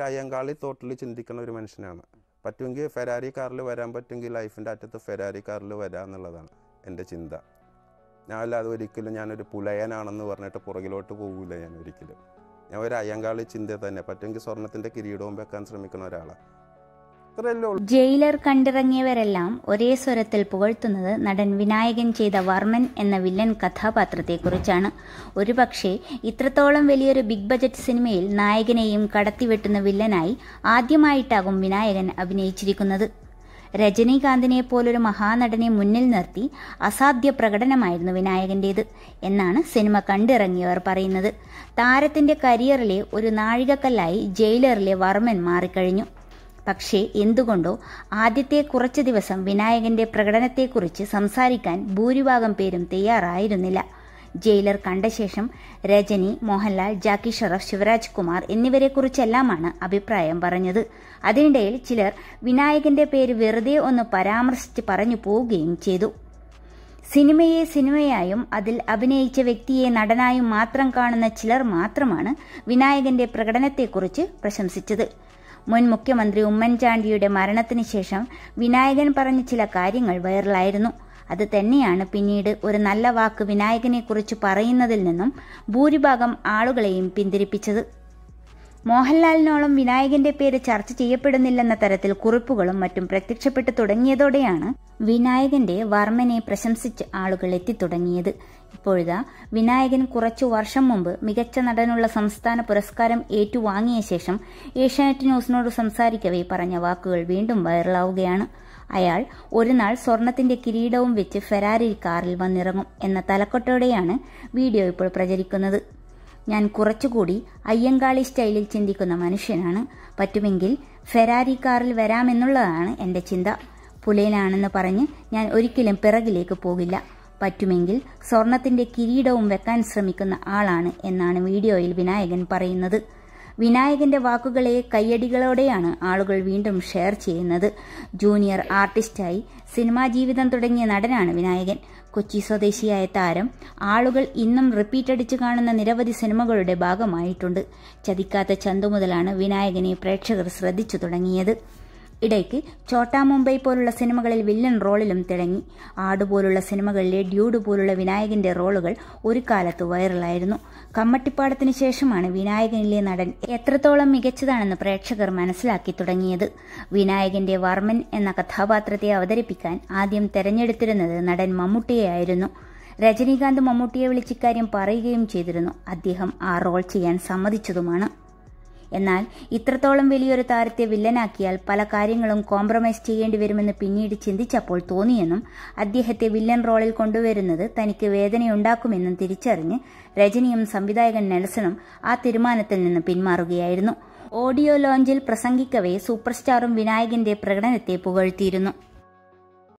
രായങ്കാളി തോട്ടിൽ ചിന്തിക്കുന്ന ഒരു മനുഷ്യനാണ് പറ്റുമെങ്കിൽ ഫെരാരി കാറിൽ വരാൻ പറ്റുമെങ്കിൽ ലൈഫിൻ്റെ അറ്റത്ത് ഫെരാരി കാറിൽ വരാം എന്നുള്ളതാണ് എൻ്റെ ചിന്ത ഞാൻ അല്ലാതെ ഒരിക്കലും ഞാനൊരു പുലയനാണെന്ന് പറഞ്ഞിട്ട് പുറകിലോട്ട് പോകില്ല ഞാൻ ഒരിക്കലും ഞാൻ ഒരു അയ്യങ്കാളി ചിന്ത തന്നെ പറ്റുമെങ്കിൽ സ്വർണത്തിൻ്റെ കിരീടവും വെക്കാൻ ശ്രമിക്കുന്ന ഒരാളാണ് ജയിലർ കണ്ടിറങ്ങിയവരെല്ലാം ഒരേ സ്വരത്തിൽ പുകഴ്ത്തുന്നത് നടൻ വിനായകൻ ചെയ്ത വർമ്മൻ എന്ന വില്ലൻ കഥാപാത്രത്തെക്കുറിച്ചാണ് ഒരുപക്ഷെ ഇത്രത്തോളം വലിയൊരു ബിഗ് ബജറ്റ് സിനിമയിൽ നായകനെയും കടത്തിവെട്ടുന്ന വില്ലനായി ആദ്യമായിട്ടാകും വിനായകൻ അഭിനയിച്ചിരിക്കുന്നത് രജനീകാന്തിനെ പോലൊരു മഹാനടനെ മുന്നിൽ നിർത്തി അസാധ്യ പ്രകടനമായിരുന്നു വിനായകന്റേത് എന്നാണ് സിനിമ കണ്ടിറങ്ങിയവർ പറയുന്നത് താരത്തിന്റെ കരിയറിലെ ഒരു നാഴികക്കല്ലായി ജയിലറിലെ വർമ്മൻ മാറിക്കഴിഞ്ഞു പക്ഷേ എന്തുകൊണ്ടോ ആദ്യത്തെ കുറച്ച് ദിവസം വിനായകന്റെ പ്രകടനത്തെക്കുറിച്ച് സംസാരിക്കാൻ ഭൂരിഭാഗം പേരും തയ്യാറായിരുന്നില്ല ജയിലർ കണ്ട ശേഷം രജനി മോഹൻലാൽ ജാക്കി ഷറഫ് ശിവരാജ് കുമാർ എന്നിവരെക്കുറിച്ചെല്ലാമാണ് അഭിപ്രായം പറഞ്ഞത് അതിനിടയിൽ ചിലർ വിനായകന്റെ പേര് വെറുതെ ഒന്ന് പരാമർശിച്ച് പറഞ്ഞു പോവുകയും ചെയ്തു സിനിമയെ സിനിമയായും അതിൽ അഭിനയിച്ച വ്യക്തിയെ നടനായും മാത്രം കാണുന്ന ചിലർ മാത്രമാണ് വിനായകന്റെ പ്രകടനത്തെക്കുറിച്ച് പ്രശംസിച്ചത് മുൻ മുഖ്യമന്ത്രി ഉമ്മൻചാണ്ടിയുടെ മരണത്തിന് ശേഷം വിനായകൻ പറഞ്ഞ ചില കാര്യങ്ങൾ വൈറലായിരുന്നു അത് തന്നെയാണ് പിന്നീട് ഒരു നല്ല വാക്ക് വിനായകനെക്കുറിച്ച് പറയുന്നതിൽ നിന്നും ഭൂരിഭാഗം ആളുകളെയും പിന്തിരിപ്പിച്ചത് മോഹൻലാലിനോളം വിനായകന്റെ പേര് ചർച്ച ചെയ്യപ്പെടുന്നില്ലെന്ന തരത്തിൽ കുറിപ്പുകളും മറ്റും പ്രത്യക്ഷപ്പെട്ടു തുടങ്ങിയതോടെയാണ് വിനായകന്റെ വർമ്മനെ പ്രശംസിച്ച് ആളുകൾ എത്തിത്തുടങ്ങിയത് ഇപ്പോഴിതാ വിനായകൻ കുറച്ചു വർഷം മുമ്പ് മികച്ച നടനുള്ള സംസ്ഥാന പുരസ്കാരം ഏറ്റുവാങ്ങിയ ശേഷം ഏഷ്യാനെറ്റ് ന്യൂസിനോട് സംസാരിക്കവേ പറഞ്ഞ വാക്കുകൾ വീണ്ടും വൈറലാവുകയാണ് അയാൾ ഒരു നാൾ സ്വർണത്തിന്റെ കിരീടവും വെച്ച് ഫെരാരി കാറിൽ വന്നിറങ്ങും എന്ന തലക്കെട്ടോടെയാണ് വീഡിയോ ഇപ്പോൾ പ്രചരിക്കുന്നത് ഞാൻ കുറച്ചുകൂടി അയ്യങ്കാളി സ്റ്റൈലിൽ ചിന്തിക്കുന്ന മനുഷ്യനാണ് പറ്റുമെങ്കിൽ ഫെരാരി കാറിൽ വരാമെന്നുള്ളതാണ് എൻ്റെ ചിന്ത പുലയനാണെന്ന് പറഞ്ഞ് ഞാൻ ഒരിക്കലും പിറകിലേക്ക് പോകില്ല പറ്റുമെങ്കിൽ സ്വർണത്തിന്റെ കിരീടവും വെക്കാൻ ശ്രമിക്കുന്ന ആളാണ് എന്നാണ് വീഡിയോയിൽ വിനായകൻ പറയുന്നത് വിനായകന്റെ വാക്കുകളെ കയ്യടികളോടെയാണ് ആളുകൾ വീണ്ടും ഷെയർ ചെയ്യുന്നത് ജൂനിയർ ആർട്ടിസ്റ്റായി സിനിമാ ജീവിതം തുടങ്ങിയ നടനാണ് വിനായകൻ കൊച്ചി സ്വദേശിയായ താരം ആളുകൾ ഇന്നും റിപ്പീറ്റ് അടിച്ചു കാണുന്ന നിരവധി സിനിമകളുടെ ഭാഗമായിട്ടുണ്ട് ചതിക്കാത്ത ചന്തു മുതലാണ് വിനായകനെ പ്രേക്ഷകർ ശ്രദ്ധിച്ചു തുടങ്ങിയത് ഇടയ്ക്ക് ചോട്ടാ മുംബൈ പോലുള്ള സിനിമകളിൽ വില്ലൻ റോളിലും തിളങ്ങി ആട് പോലുള്ള സിനിമകളിലെ ഡ്യൂഡ് പോലുള്ള വിനായകന്റെ റോളുകൾ ഒരു കാലത്ത് വൈറലായിരുന്നു കമ്മട്ടിപ്പാടത്തിന് ശേഷമാണ് വിനായകനിലെ നടൻ എത്രത്തോളം മികച്ചതാണെന്ന് പ്രേക്ഷകർ മനസ്സിലാക്കി തുടങ്ങിയത് വിനായകന്റെ വർമ്മൻ എന്ന കഥാപാത്രത്തെ അവതരിപ്പിക്കാൻ ആദ്യം തെരഞ്ഞെടുത്തിരുന്നത് നടൻ മമ്മൂട്ടിയെയായിരുന്നു രജനീകാന്ത് മമ്മൂട്ടിയെ വിളിച്ചിക്കാര്യം പറയുകയും ചെയ്തിരുന്നു അദ്ദേഹം ആ റോൾ ചെയ്യാൻ സമ്മതിച്ചതുമാണ് എന്നാൽ ഇത്രത്തോളം വലിയൊരു താരത്തെ വില്ലനാക്കിയാൽ പല കാര്യങ്ങളും കോംപ്രമൈസ് ചെയ്യേണ്ടി വരുമെന്ന് പിന്നീട് ചിന്തിച്ചപ്പോൾ തോന്നിയെന്നും അദ്ദേഹത്തെ വില്ലൻ റോളിൽ കൊണ്ടുവരുന്നത് തനിക്ക് വേദനയുണ്ടാക്കുമെന്നും തിരിച്ചറിഞ്ഞ് രജനിയും സംവിധായകൻ നെൽസണും ആ തീരുമാനത്തിൽ നിന്ന് പിന്മാറുകയായിരുന്നു ഓഡിയോ ലോഞ്ചിൽ പ്രസംഗിക്കവേ സൂപ്പർസ്റ്റാറും വിനായകന്റെ പ്രകടനത്തെ പുകഴ്ത്തിയിരുന്നു